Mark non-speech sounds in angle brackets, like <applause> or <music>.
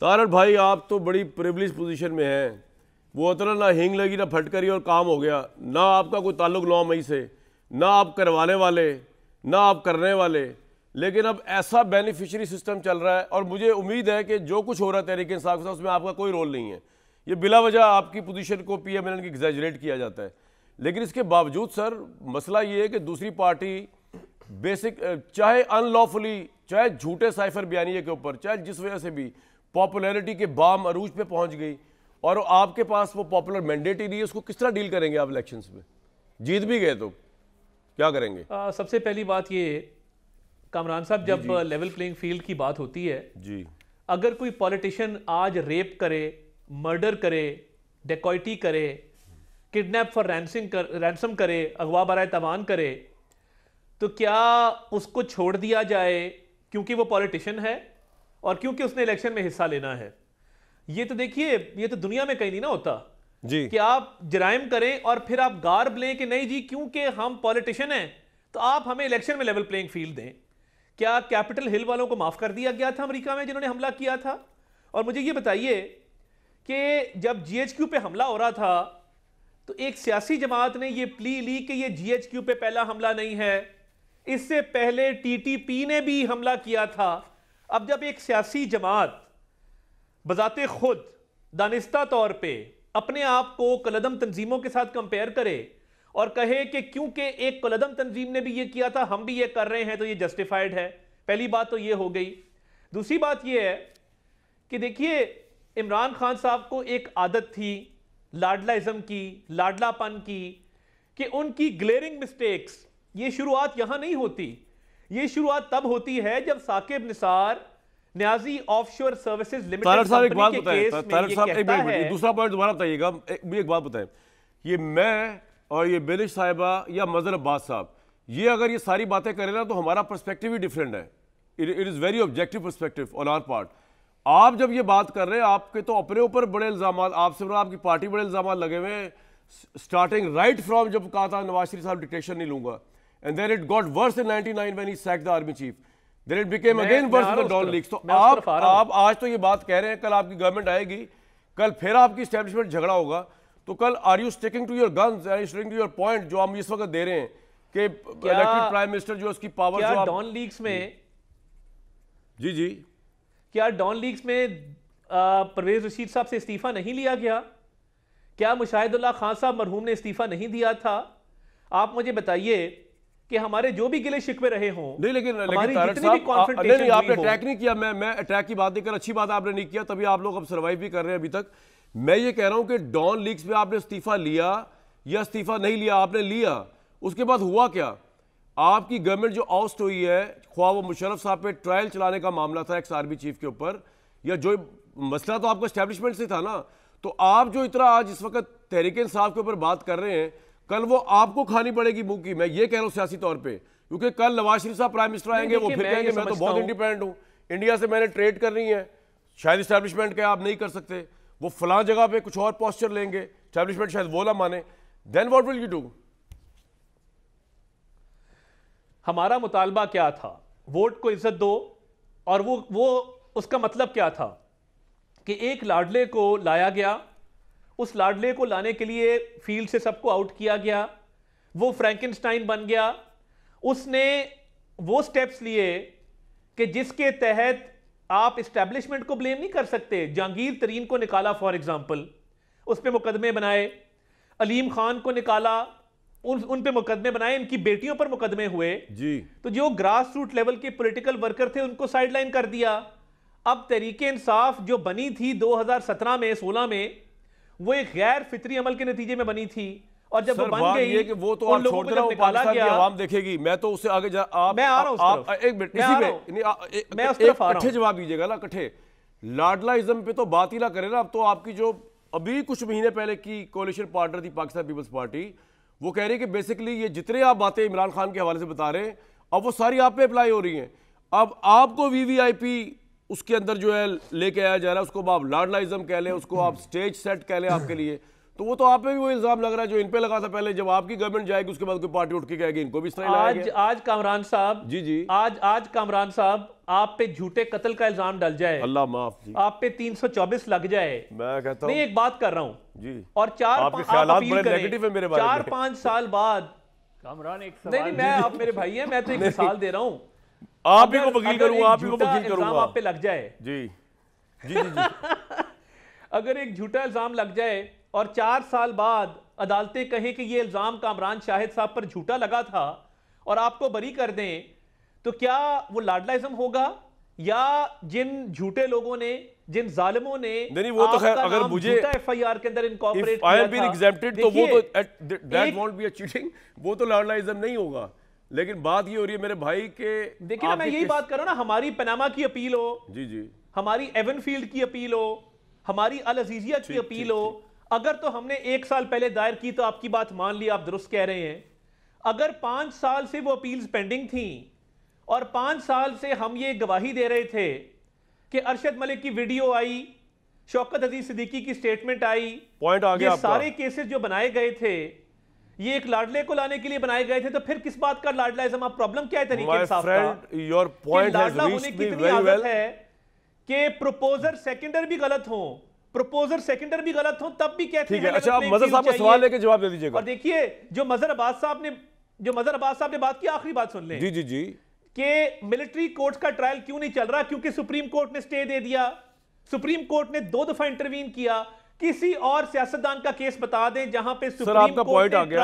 तारण भाई आप तो बड़ी प्रिवलिज पोजीशन में हैं वो उतना ना हिंग लगी ना फटकरी और काम हो गया ना आपका कोई ताल्लुक नौ मई से ना आप करवाने वाले ना आप करने वाले लेकिन अब ऐसा बेनिफिशरी सिस्टम चल रहा है और मुझे उम्मीद है कि जो कुछ हो रहा है तहरीक इंसाफ के उसमें आपका कोई रोल नहीं है ये बिला वजह आपकी पोजीशन को पी एम एल की एग्जेजरेट किया जाता है लेकिन इसके बावजूद सर मसला ये है कि दूसरी पार्टी बेसिक चाहे अनलॉफुली चाहे झूठे साइफर बयानी के ऊपर चाहे जिस वजह से भी पॉपुलैरिटी के बाम अरूज पे पहुंच गई और आपके पास वो पॉपुलर मैंडेट ही नहीं है उसको किस तरह डील करेंगे आप इलेक्शन में जीत भी गए तो क्या करेंगे आ, सबसे पहली बात ये कामरान साहब जब जी, लेवल प्लेइंग फील्ड की बात होती है जी अगर कोई पॉलिटिशियन आज रेप करे मर्डर करे डेकोइटी करे किडनैप फॉर रैनसिंग कर रैंसम करे अगवा बरए तवान करे तो क्या उसको छोड़ दिया जाए क्योंकि वो पॉलिटिशियन है और क्योंकि उसने इलेक्शन में हिस्सा लेना है ये तो देखिए ये तो दुनिया में कहीं नहीं ना होता जी कि आप जराइम करें और फिर आप गार लें कि नहीं जी क्योंकि हम पॉलिटिशियन हैं तो आप हमें इलेक्शन में लेवल प्लेइंग फील्ड दें क्या कैपिटल हिल वालों को माफ़ कर दिया गया था अमेरिका में जिन्होंने हमला किया था और मुझे ये बताइए कि जब जी पे हमला हो रहा था तो एक सियासी जमात ने ये प्ली ली कि ये जीएचक्यू पे पहला हमला नहीं है इससे पहले टीटीपी ने भी हमला किया था अब जब एक सियासी जमात बजाते खुद दानिस्ता तौर पर अपने आप को कलदम तनजीमों के साथ कंपेयर करे और कहे कि क्योंकि एक कलदम तनजीम ने भी ये किया था हम भी ये कर रहे हैं तो ये जस्टिफाइड है पहली बात तो ये हो गई दूसरी बात ये है कि देखिए इमरान खान साहब को एक आदत थी लाडलाइज्म की लाडलापन की कि उनकी ग्लेरिंग मिस्टेक्स ये शुरुआत यहाँ नहीं होती ये शुरुआत तब होती है जब Saqib Nisar Niazi offshore services limited साहब एक बात दूसरा पॉइंट दोबारा बताइएगा मुझे एक बात बताएं ये मैं और ये बेनिश साहिबा या मजर अब्बास साहब ये अगर ये सारी बातें करें ना तो हमारा पर्सपेक्टिव ही डिफरेंट है it is very objective perspective on our part आप जब ये बात कर रहे हैं आपके तो अपने ऊपर बड़े इल्ज़ाम आपसे बड़ा आपकी पार्टी बड़े इल्ज़ाम लगे हुए हैं स्टार्टिंग राइट फ्रॉम जब कहा था नवाज शरीफ साहब डिक्टेशन नहीं लूँगा and then it got worse in 99 when he sacked the army chief then it became again worse in the don leaks तो आप आप आज तो ये बात कह रहे हैं कल आपकी गवर्नमेंट आएगी कल फिर आपकी स्टैब्लिशमेंट झगड़ा होगा तो कल are you sticking to your guns are you sticking to your point जो हम इस वक्त दे रहे हैं कि इलेक्टेड प्राइम मिनिस्टर जो उसकी पावर क्या डॉन लीग्स में जी जी क्या डॉन लीग्स में परवेज रशीद साहब से इस्तीफा नहीं लिया गया क्या मुशाहिदुल्ला खान साहब मरहूम ने इस्तीफा नहीं दिया था आप मुझे बताइए कि हमारे जो भी गिले शिकवे रहे हों नहीं लेकिन लेकिन आपने अटैक नहीं किया मैं मैं अटैक की बात नहीं कर अच्छी बात आपने नहीं किया तभी आप लोग अब सर्वाइव भी कर रहे हैं अभी तक मैं ये कह रहा हूं कि डॉन लीग्स में आपने इस्तीफा लिया या इस्तीफा नहीं लिया आपने लिया उसके बाद हुआ क्या आपकी गवर्नमेंट जो आउस्ट हुई है ख्वा वो मुशरफ साहब पे ट्रायल चलाने का मामला था एक्स आर्मी चीफ के ऊपर या जो मसला तो आपका स्टैब्लिशमेंट से था ना तो आप जो इतना आज इस वक्त तहरीक साहब के ऊपर बात कर रहे हैं कल वो आपको खानी पड़ेगी मुंह की मैं ये कह रहा हूँ सियासी तौर पर क्योंकि कल नवाज शरीफ साहब प्राइम मिनिस्टर आएंगे वो फिर कहेंगे मैं तो बहुत इंडिपेंडेंट हूँ इंडिया से मैंने ट्रेड करनी है शायद इस्टेब्लिशमेंट क्या आप नहीं कर सकते वो फलां जगह पे कुछ और पॉस्चर लेंगे इस्टेब्लिशमेंट शायद वो ना माने then what will you do हमारा मुतालबा क्या था वोट को इज्जत दो और वो वो उसका मतलब क्या था कि एक लाडले को लाया गया उस लाडले को लाने के लिए फील्ड से सबको आउट किया गया वो फ्रैंकिनस्टाइन बन गया उसने वो स्टेप्स लिए कि जिसके तहत आप इस्टेब्लिशमेंट को ब्लेम नहीं कर सकते जहांगीर तरीन को निकाला फॉर एग्जाम्पल उस पर मुकदमे बनाए अलीम खान को निकाला उन उन पे मुकदमे बनाए इनकी बेटियों पर मुकदमे हुए जी तो जो ग्रास रूट लेवल के पॉलिटिकल वर्कर थे उनको साइडलाइन कर दिया अब तरीके इंसाफ जो बनी थी 2017 में 16 में वो एक गैर फितरी अमल के नतीजे में बनी थी और जब वो बन गई कि वो तो आप छोड़ दे निकाला गया आवाम देखेगी मैं तो उससे आगे जा आप मैं आ रहा हूं आप एक मिनट इसी पे मैं उस तरफ आ रहा हूं जवाब दीजिएगा ना इकट्ठे लाडलाइज्म पे तो बात ही ना करें ना अब तो आपकी जो अभी कुछ महीने पहले की कोलिशन पार्टनर थी पाकिस्तान पीपल्स पार्टी वो कह रही है कि बेसिकली ये जितने आप बातें इमरान खान के हवाले से बता रहे हैं अब वो सारी आप पे अप्लाई हो रही हैं अब आपको वीवीआईपी उसके अंदर जो है लेके आया जा रहा है उसको आप लाडलाइज्म कह लें उसको आप स्टेज सेट कह लें आपके लिए तो वो तो आप पे भी वो इल्जाम लग रहा है जो इन पे लगा था पहले जब आपकी गवर्नमेंट जाएगी उसके बाद कोई पार्टी उठ के कहेगी इनको भी इस आज आज कामरान साहब जी जी आज आज कामरान साहब आप पे झूठे कत्ल का इल्जाम डल जाए अल्लाह माफ जी आप पे 324 लग जाए मैं कहता हूं नहीं एक बात कर रहा हूं जी और चार आपके ख्यालात बड़े नेगेटिव है मेरे बारे में चार पांच साल बाद कामरान एक नहीं मैं आप मेरे भाई है मैं तो एक <laughs> मिसाल दे रहा हूं आप ही को वकील करूंगा आप ही को वकील करूंगा आप पे लग जाए जी जी जी, जी। <laughs> अगर एक झूठा इल्जाम लग जाए और चार साल बाद अदालतें कहें कि यह इल्जाम कामरान शाहिद साहब पर झूठा लगा था और आपको बरी कर दें तो क्या वो लाडलाइजम होगा या जिन झूठे लोगों ने जिन जालिमों ने नहीं वो तो खैर अगर मुझे के अंदर इनकॉर्पोरेट आई एम तो वो तो बी अ वो तो लाडलाइजम नहीं होगा लेकिन बात ये हो रही है मेरे भाई के देखिए मैं यही बात कर रहा करो ना हमारी पनामा की अपील हो जी जी हमारी एवनफील्ड की अपील हो हमारी अल अजीजिया की अपील हो अगर तो हमने एक साल पहले दायर की तो आपकी बात मान ली आप दुरुस्त कह रहे हैं अगर पांच साल से वो अपील्स पेंडिंग थी और पांच साल से हम ये गवाही दे रहे थे कि अरशद मलिक की वीडियो आई शौकत अजीज सिद्दीकी की स्टेटमेंट आई पॉइंट आ गया सारे केसेस जो बनाए गए थे ये एक लाडले को लाने के लिए बनाए गए थे तो फिर किस बात का लाडलाइजम आप प्रॉब्लम क्या है तरीके साफ योर पॉइंट लाडला होने की इतनी आदत well. है कि प्रपोजर सेकेंडर भी गलत हो प्रपोजर सेकेंडर भी गलत हो तब भी कहते हैं अच्छा आप मजर साहब का सवाल लेके जवाब दे दीजिएगा और देखिए जो मजर अब्बास साहब ने जो मजर अब्बास साहब ने बात की आखिरी बात सुन लें जी जी जी कि मिलिट्री कोर्ट का ट्रायल क्यों नहीं चल रहा क्योंकि सुप्रीम कोर्ट ने स्टे दे दिया सुप्रीम कोर्ट ने दो दफा इंटरवीन किया किसी और सियासतदान का केस बता दें जहां पे सुप्रीम कोर्ट आपका आ गया